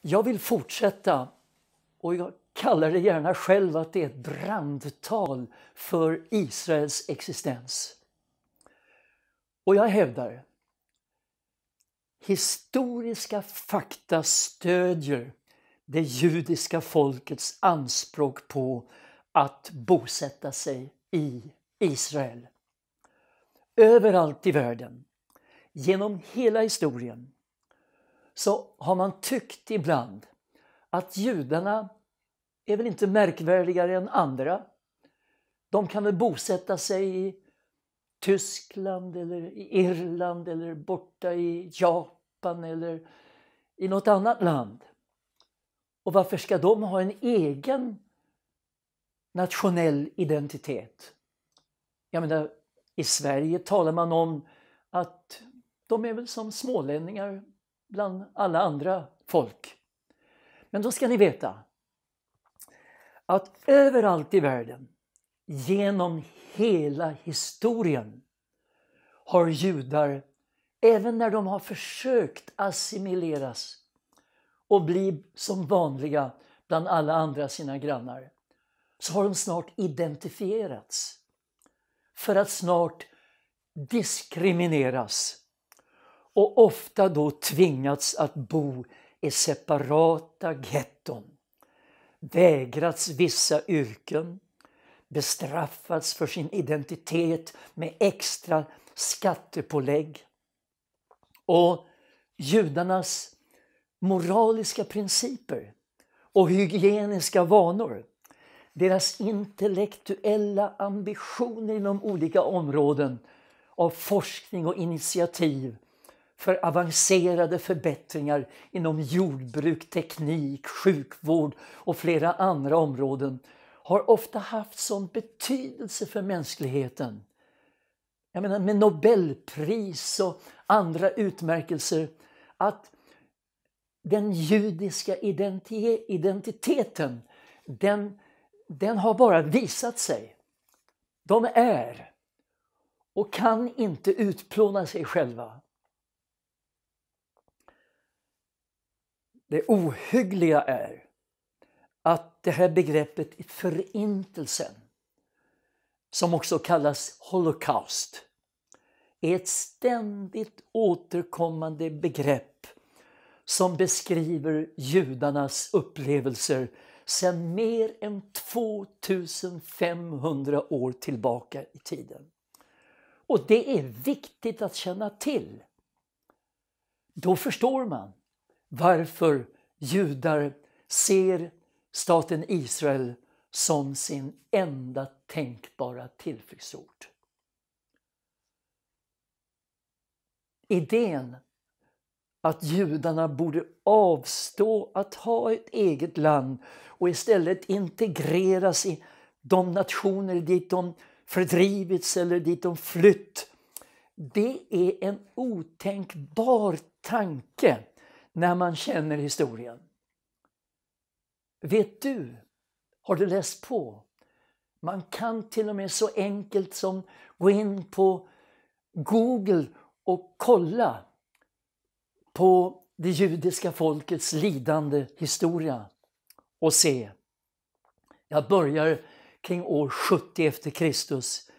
Jag vill fortsätta och jag kallar det gärna själv att det är ett brandtal för Israels existens. Och jag hävdar historiska fakta stödjer det judiska folkets anspråk på att bosätta sig i Israel. Överallt i världen, genom hela historien, så har man tyckt ibland att judarna är väl inte märkvärdigare än andra. De kan väl bosätta sig i Tyskland eller i Irland eller borta i Japan eller i något annat land. Och varför ska de ha en egen nationell identitet? Jag menar, i Sverige talar man om att de är väl som smålänningar bland alla andra folk. Men då ska ni veta att överallt i världen, genom hela historien, har judar, även när de har försökt assimileras och bli som vanliga bland alla andra sina grannar, så har de snart identifierats för att snart diskrimineras och ofta då tvingats att bo i separata getton, vägrats vissa yrken, bestraffats för sin identitet med extra skattepålägg. Och judarnas moraliska principer och hygieniska vanor, deras intellektuella ambitioner inom olika områden av forskning och initiativ för avancerade förbättringar inom jordbruk, teknik, sjukvård och flera andra områden har ofta haft sån betydelse för mänskligheten. Jag menar med Nobelpris och andra utmärkelser att den judiska identiteten den, den har bara visat sig. De är och kan inte utplåna sig själva. Det ohyggliga är att det här begreppet förintelsen, som också kallas holocaust, är ett ständigt återkommande begrepp som beskriver judarnas upplevelser sedan mer än 2500 år tillbaka i tiden. Och det är viktigt att känna till. Då förstår man varför judar ser staten Israel som sin enda tänkbara tillflyktsort. Idén att judarna borde avstå att ha ett eget land och istället integreras i de nationer dit de fördrivits eller dit de flytt. Det är en otänkbar tanke när man känner historien. Vet du, har du läst på? Man kan till och med så enkelt som gå in på Google och kolla på det judiska folkets lidande historia och se. Jag börjar kring år 70 efter Kristus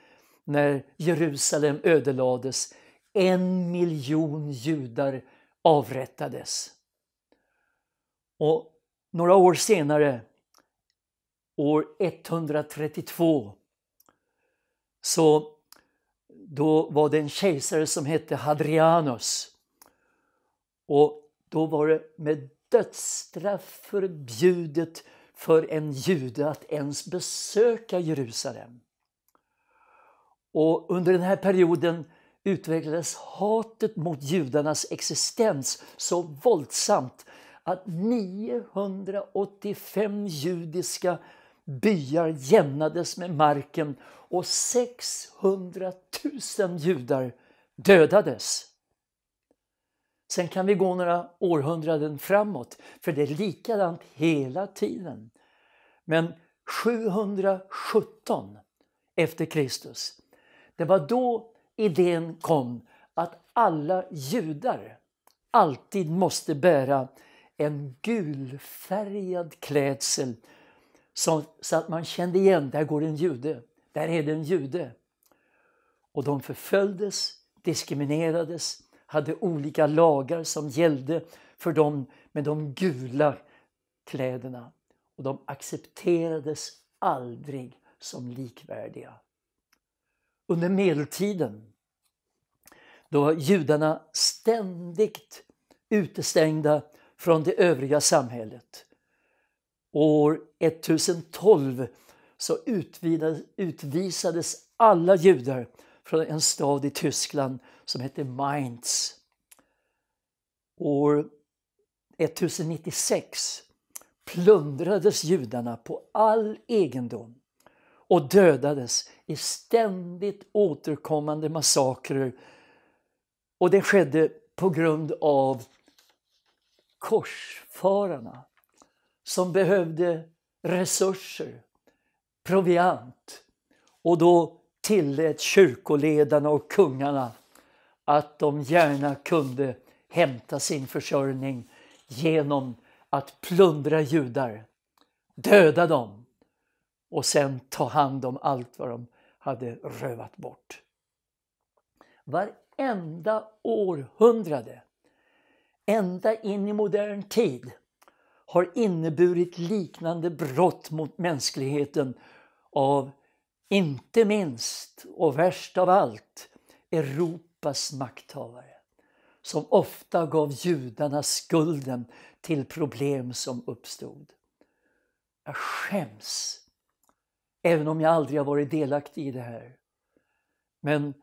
när Jerusalem ödelades. En miljon judar avrättades. Och några år senare, år 132, så då var det en kejsare som hette Hadrianus. Och då var det med dödsstraff förbjudet för en jude att ens besöka Jerusalem. Och under den här perioden utvecklades hatet mot judarnas existens så våldsamt att 985 judiska byar jämnades med marken och 600 000 judar dödades. Sen kan vi gå några århundraden framåt, för det är likadant hela tiden. Men 717 efter Kristus, det var då idén kom att alla judar alltid måste bära en gulfärgad klädsel så, så att man kände igen, där går en jude, där är det en jude. Och de förföljdes, diskriminerades, hade olika lagar som gällde för dem med de gula kläderna. Och de accepterades aldrig som likvärdiga under medeltiden då judarna ständigt utestängda från det övriga samhället. År 1012 så utvisades alla judar från en stad i Tyskland som hette Mainz. År 1096 plundrades judarna på all egendom och dödades i ständigt återkommande massakrer. Och det skedde på grund av korsfararna som behövde resurser, proviant. Och då tillät kyrkoledarna och kungarna att de gärna kunde hämta sin försörjning genom att plundra judar, döda dem och sen ta hand om allt vad de hade rövat bort. Varenda århundrade, ända in i modern tid, har inneburit liknande brott mot mänskligheten av inte minst och värst av allt Europas makthavare som ofta gav judarna skulden till problem som uppstod. Jag skäms Även om jag aldrig har varit delaktig i det här. Men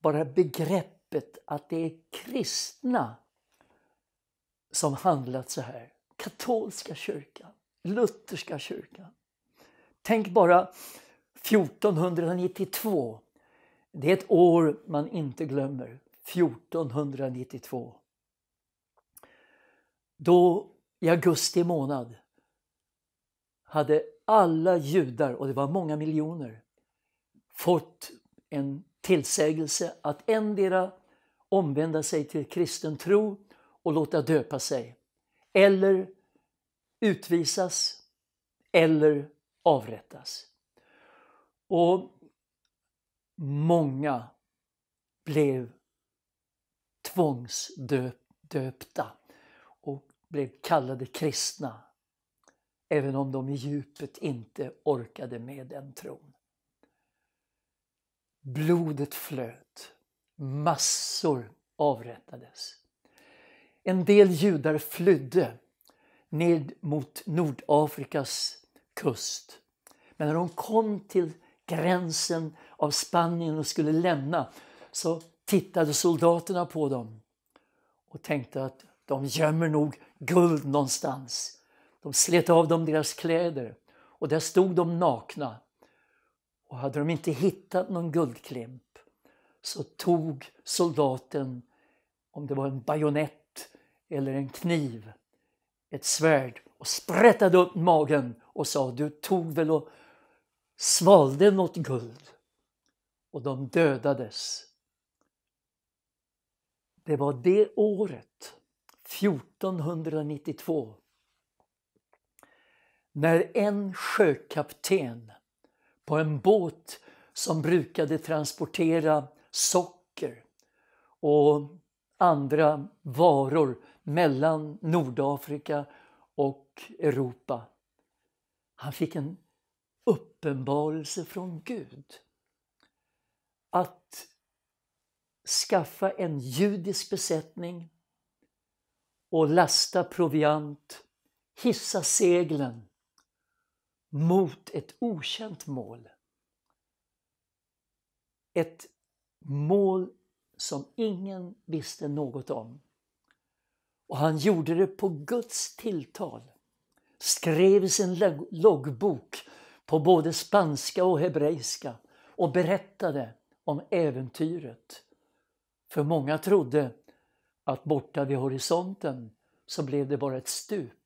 bara begreppet att det är kristna som handlat så här. Katolska kyrkan, lutherska kyrkan. Tänk bara 1492. Det är ett år man inte glömmer. 1492. Då i augusti månad hade alla judar, och det var många miljoner, fått en tillsägelse att endera omvända sig till kristen tro och låta döpa sig, eller utvisas eller avrättas. Och många blev tvångsdöpta och blev kallade kristna även om de i djupet inte orkade med den tron. Blodet flöt. Massor avrättades. En del judar flydde ned mot Nordafrikas kust. Men när de kom till gränsen av Spanien och skulle lämna så tittade soldaterna på dem och tänkte att de gömmer nog guld någonstans. De slet av dem deras kläder och där stod de nakna. Och hade de inte hittat någon guldklimp så tog soldaten, om det var en bajonett eller en kniv, ett svärd och sprättade upp magen och sa du tog väl och svalde något guld. Och de dödades. Det var det året, 1492, när en sjökapten på en båt som brukade transportera socker och andra varor mellan Nordafrika och Europa. Han fick en uppenbarelse från Gud. Att skaffa en judisk besättning och lasta proviant, hissa seglen mot ett okänt mål. Ett mål som ingen visste något om. Och han gjorde det på Guds tilltal. Skrev sin loggbok på både spanska och hebreiska och berättade om äventyret. För många trodde att borta vid horisonten så blev det bara ett stup.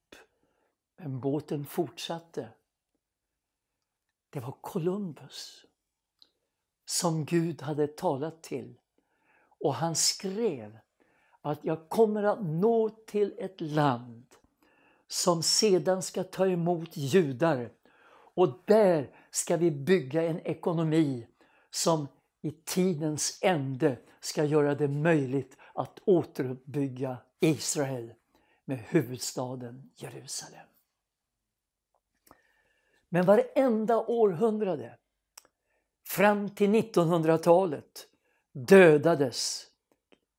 Men båten fortsatte det var Columbus som Gud hade talat till. Och han skrev att jag kommer att nå till ett land som sedan ska ta emot judar. Och där ska vi bygga en ekonomi som i tidens ände ska göra det möjligt att återuppbygga Israel med huvudstaden Jerusalem. Men varenda århundrade fram till 1900-talet dödades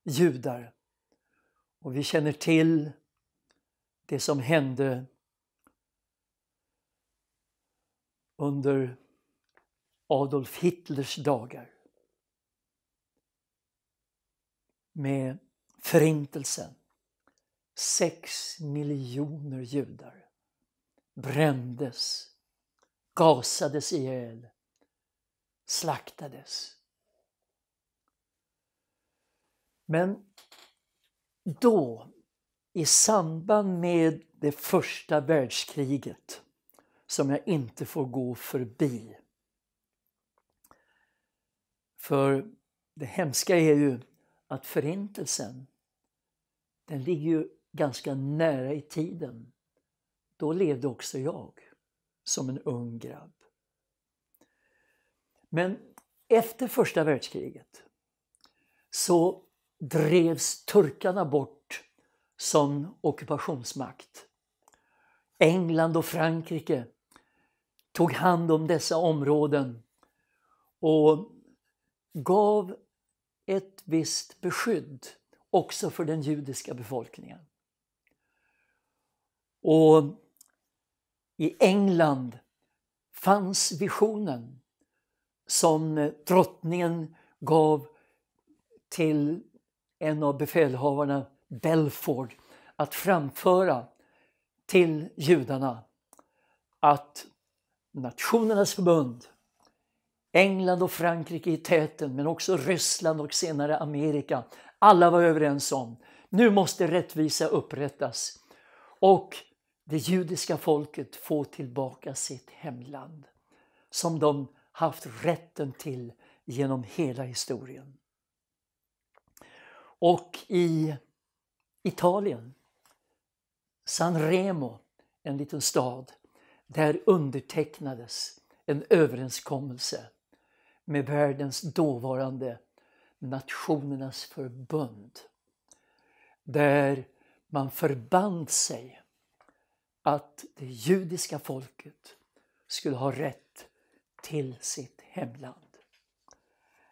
judar. Och vi känner till det som hände under Adolf Hitlers dagar med förintelsen. Sex miljoner judar brändes gasades ihjäl, slaktades. Men då, i samband med det första världskriget, som jag inte får gå förbi. För det hemska är ju att förintelsen, den ligger ju ganska nära i tiden. Då levde också jag som en ung grabb. Men efter första världskriget så drevs turkarna bort som ockupationsmakt. England och Frankrike tog hand om dessa områden och gav ett visst beskydd också för den judiska befolkningen. Och i England fanns visionen som eh, drottningen gav till en av befälhavarna, Belford, att framföra till judarna att Nationernas förbund, England och Frankrike i täten, men också Ryssland och senare Amerika, alla var överens om nu måste rättvisa upprättas. Och det judiska folket få tillbaka sitt hemland som de haft rätten till genom hela historien. Och i Italien, San Remo, en liten stad, där undertecknades en överenskommelse med världens dåvarande Nationernas förbund. Där man förband sig att det judiska folket skulle ha rätt till sitt hemland.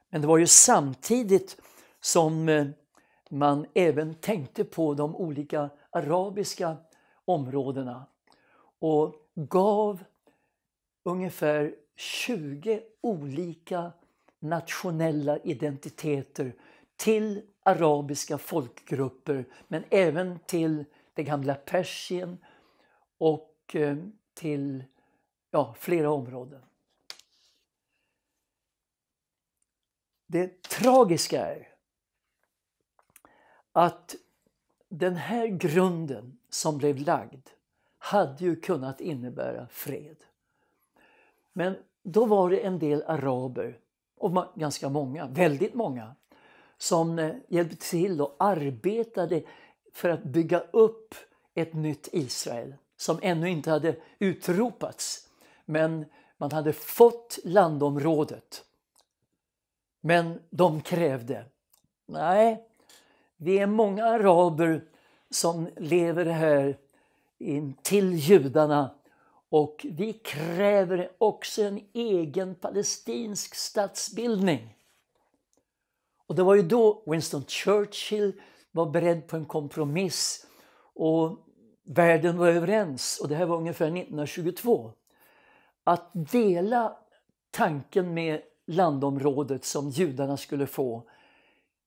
Men det var ju samtidigt som eh, man även tänkte på de olika arabiska områdena och gav ungefär 20 olika nationella identiteter till arabiska folkgrupper men även till det gamla Persien, och eh, till ja, flera områden. Det tragiska är att den här grunden som blev lagd hade ju kunnat innebära fred. Men då var det en del araber, och ganska många, väldigt många, som eh, hjälpte till och arbetade för att bygga upp ett nytt Israel som ännu inte hade utropats. Men man hade fått landområdet. Men de krävde, nej, vi är många araber som lever här intill judarna och vi kräver också en egen palestinsk statsbildning. Och det var ju då Winston Churchill var beredd på en kompromiss och världen var överens, och det här var ungefär 1922, att dela tanken med landområdet som judarna skulle få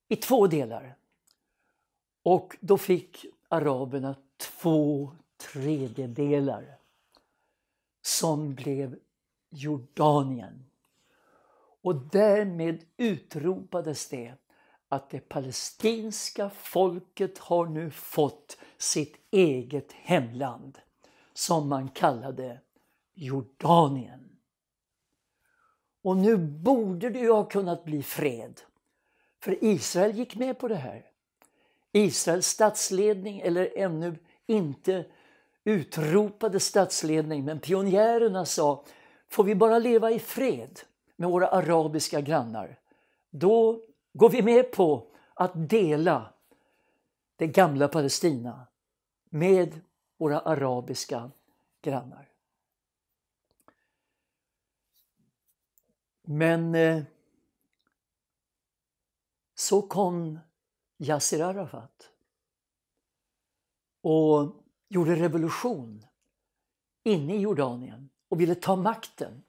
i två delar. Och då fick araberna två tredjedelar som blev Jordanien. Och därmed utropades det att det palestinska folket har nu fått sitt eget hemland som man kallade Jordanien. Och nu borde det ju ha kunnat bli fred. För Israel gick med på det här. Israels statsledning, eller ännu inte utropade statsledning, men pionjärerna sa Får vi bara leva i fred med våra arabiska grannar, då går vi med på att dela det gamla Palestina med våra arabiska grannar. Men eh, så kom Yassir Arafat och gjorde revolution inne i Jordanien och ville ta makten.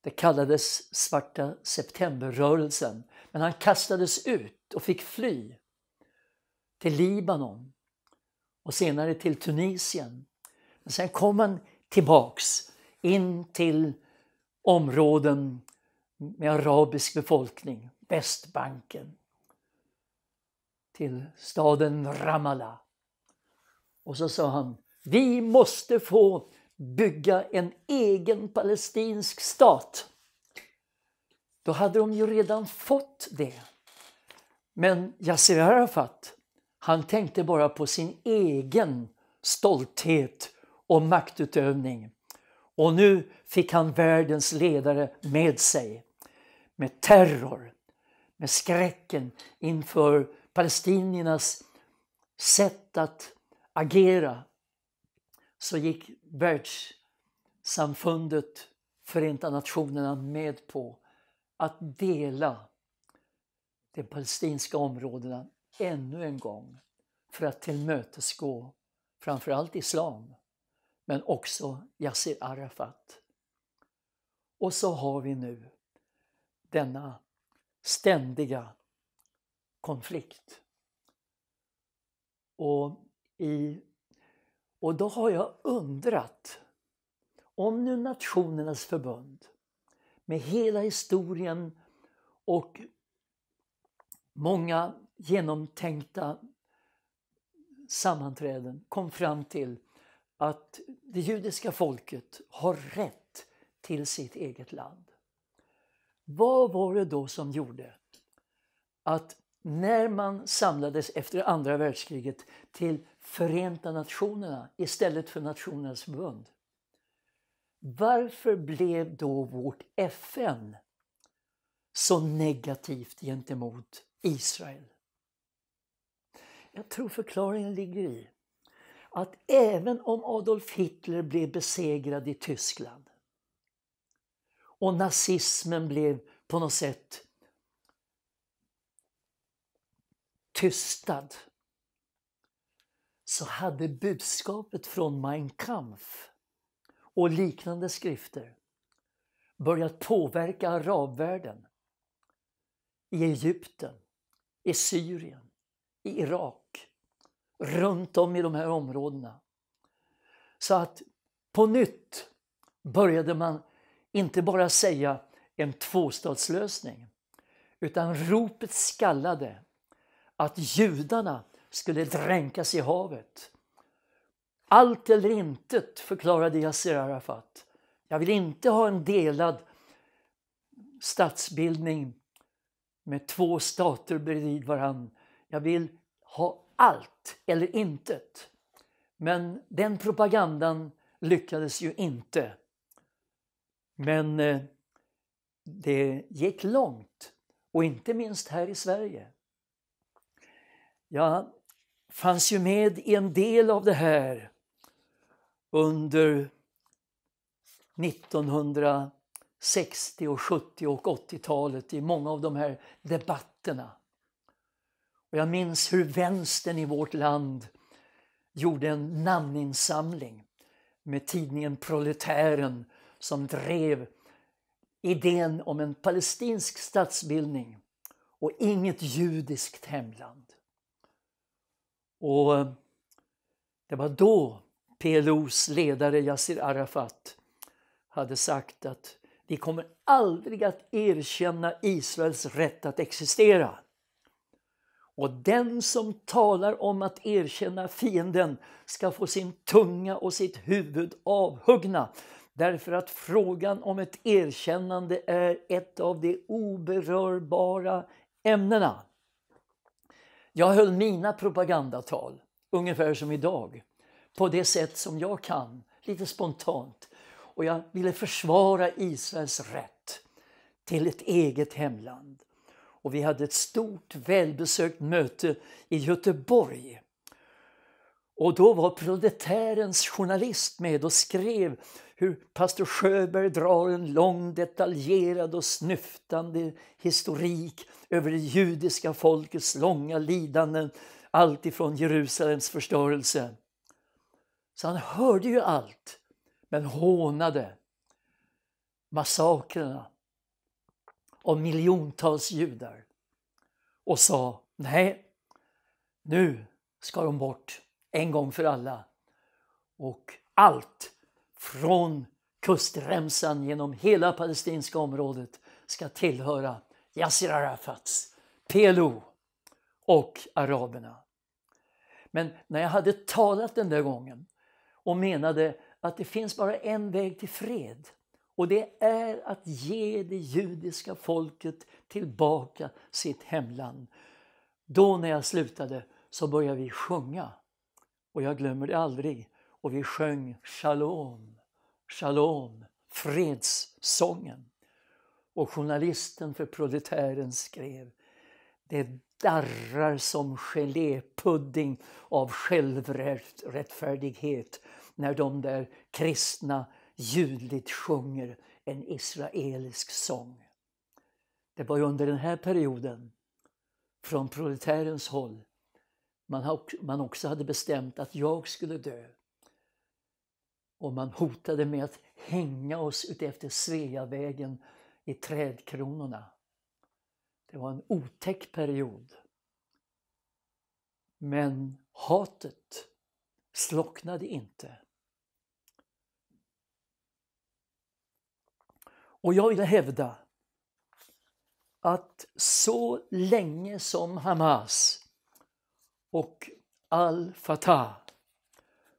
Det kallades Svarta septemberrörelsen, men han kastades ut och fick fly till Libanon och senare till Tunisien. Men sen kom han tillbaks in till områden med arabisk befolkning, Västbanken, till staden Ramallah. Och så sa han, vi måste få bygga en egen palestinsk stat. Då hade de ju redan fått det. Men Yassir Arafat han tänkte bara på sin egen stolthet och maktutövning. Och nu fick han världens ledare med sig. Med terror, med skräcken inför palestiniernas sätt att agera så gick världssamfundet, Förenta Nationerna, med på att dela de palestinska områdena ännu en gång för att tillmötesgå framförallt islam, men också Yassir Arafat. Och så har vi nu denna ständiga konflikt. Och, i, och då har jag undrat om nu Nationernas förbund med hela historien och många genomtänkta sammanträden kom fram till att det judiska folket har rätt till sitt eget land. Vad var det då som gjorde att när man samlades efter andra världskriget till Förenta Nationerna istället för Nationernas förbund. Varför blev då vårt FN så negativt gentemot Israel? Jag tror förklaringen ligger i att även om Adolf Hitler blev besegrad i Tyskland och nazismen blev på något sätt tystad så hade budskapet från Mein Kampf och liknande skrifter börjat påverka arabvärlden i Egypten, i Syrien i Irak, runt om i de här områdena. Så att på nytt började man inte bara säga en tvåstatslösning utan ropet skallade att judarna skulle dränkas i havet. Allt eller intet, förklarade Yasser Arafat. Jag vill inte ha en delad statsbildning med två stater bredvid varandra jag vill ha allt eller intet. Men den propagandan lyckades ju inte. Men eh, det gick långt och inte minst här i Sverige. Jag fanns ju med i en del av det här under 1960 och 70 och 80-talet i många av de här debatterna. Och jag minns hur vänstern i vårt land gjorde en namninsamling med tidningen Proletären som drev idén om en palestinsk statsbildning och inget judiskt hemland. Och eh, det var då PLOs ledare Yassir Arafat hade sagt att vi kommer aldrig att erkänna Israels rätt att existera. Och den som talar om att erkänna fienden ska få sin tunga och sitt huvud avhuggna. Därför att frågan om ett erkännande är ett av de oberörbara ämnena. Jag höll mina propagandatal, ungefär som idag, på det sätt som jag kan, lite spontant. Och jag ville försvara Israels rätt till ett eget hemland och vi hade ett stort välbesökt möte i Göteborg. Och då var proletärens journalist med och skrev hur pastor Sjöberg drar en lång detaljerad och snyftande historik över det judiska folkets långa lidanden, allt ifrån Jerusalems förstörelse. Så han hörde ju allt, men hånade massakrerna, av miljontals judar och sa nej, nu ska de bort en gång för alla. Och allt från kustremsan genom hela palestinska området ska tillhöra Yassir Arafats, PLO och araberna. Men när jag hade talat den där gången och menade att det finns bara en väg till fred och det är att ge det judiska folket tillbaka sitt hemland. Då när jag slutade så började vi sjunga. Och jag glömmer det aldrig. Och vi sjöng Shalom, Shalom, fredssången. Och journalisten för proletären skrev Det darrar som gelépudding av självrättfärdighet när de där kristna ljudligt sjunger en israelisk sång. Det var under den här perioden, från proletärens håll, man också hade bestämt att jag skulle dö. Och man hotade med att hänga oss utefter Sveavägen i trädkronorna. Det var en otäck period. Men hatet slocknade inte. Och jag vill hävda att så länge som Hamas och al-Fatah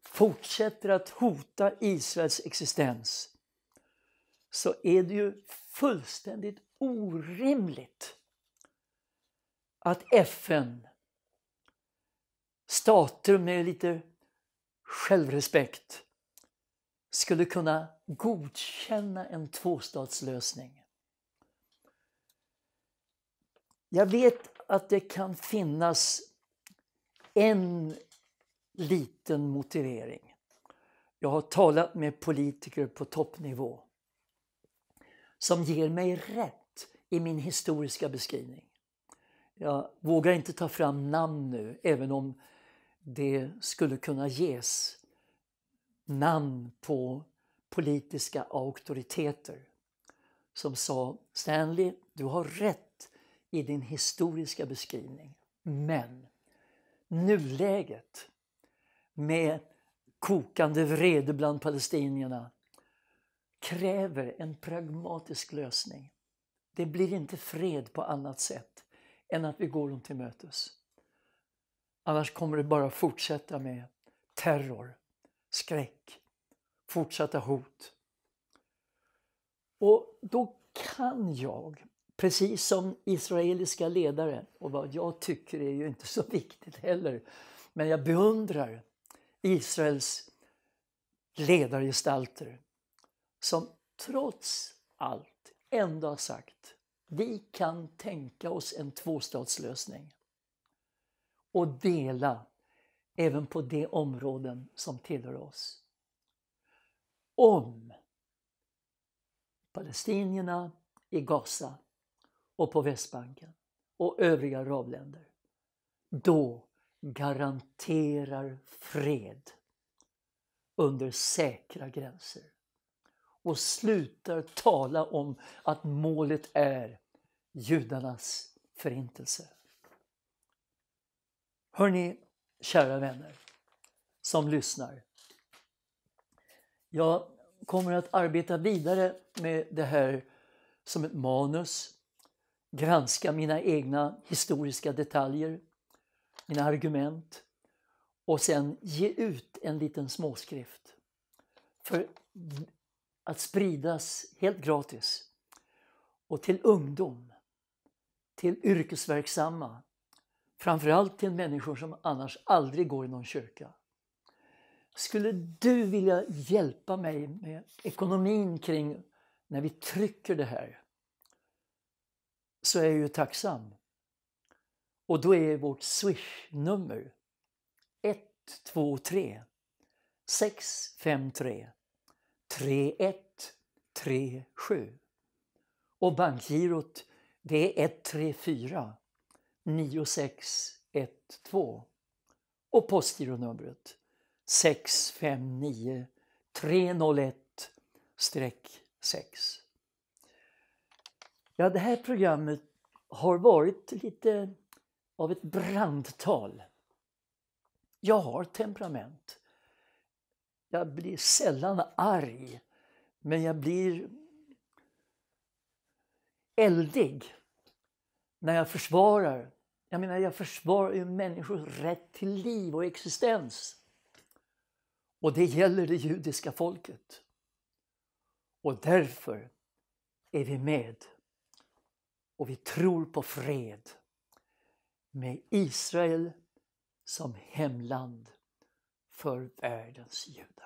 fortsätter att hota Israels existens så är det ju fullständigt orimligt att FN, stater med lite självrespekt skulle kunna godkänna en tvåstatslösning. Jag vet att det kan finnas en liten motivering. Jag har talat med politiker på toppnivå som ger mig rätt i min historiska beskrivning. Jag vågar inte ta fram namn nu, även om det skulle kunna ges namn på politiska auktoriteter som sa Stanley, du har rätt i din historiska beskrivning. Men nuläget med kokande vrede bland palestinierna kräver en pragmatisk lösning. Det blir inte fred på annat sätt än att vi går dem till mötes. Annars kommer det bara fortsätta med terror skräck, fortsatta hot. Och då kan jag, precis som israeliska ledare, och vad jag tycker är ju inte så viktigt heller, men jag beundrar Israels ledargestalter som trots allt ändå har sagt vi kan tänka oss en tvåstatslösning och dela även på de områden som tillhör oss. Om palestinierna i Gaza och på Västbanken och övriga arabländer, då garanterar fred under säkra gränser och slutar tala om att målet är judarnas förintelse. Hörni, kära vänner som lyssnar. Jag kommer att arbeta vidare med det här som ett manus, granska mina egna historiska detaljer, mina argument och sen ge ut en liten småskrift för att spridas helt gratis och till ungdom, till yrkesverksamma, Framförallt till människor som annars aldrig går i någon kyrka. Skulle du vilja hjälpa mig med ekonomin kring när vi trycker det här? Så är jag ju tacksam. Och då är vårt Swishnummer 123 653 3137. Och bankgirot det är 134 9612 och postgironumret 659 301 6. Ja, det här programmet har varit lite av ett brandtal. Jag har temperament. Jag blir sällan arg, men jag blir eldig när jag försvarar jag menar, jag försvarar ju människors rätt till liv och existens. Och det gäller det judiska folket. Och därför är vi med och vi tror på fred med Israel som hemland för världens judar.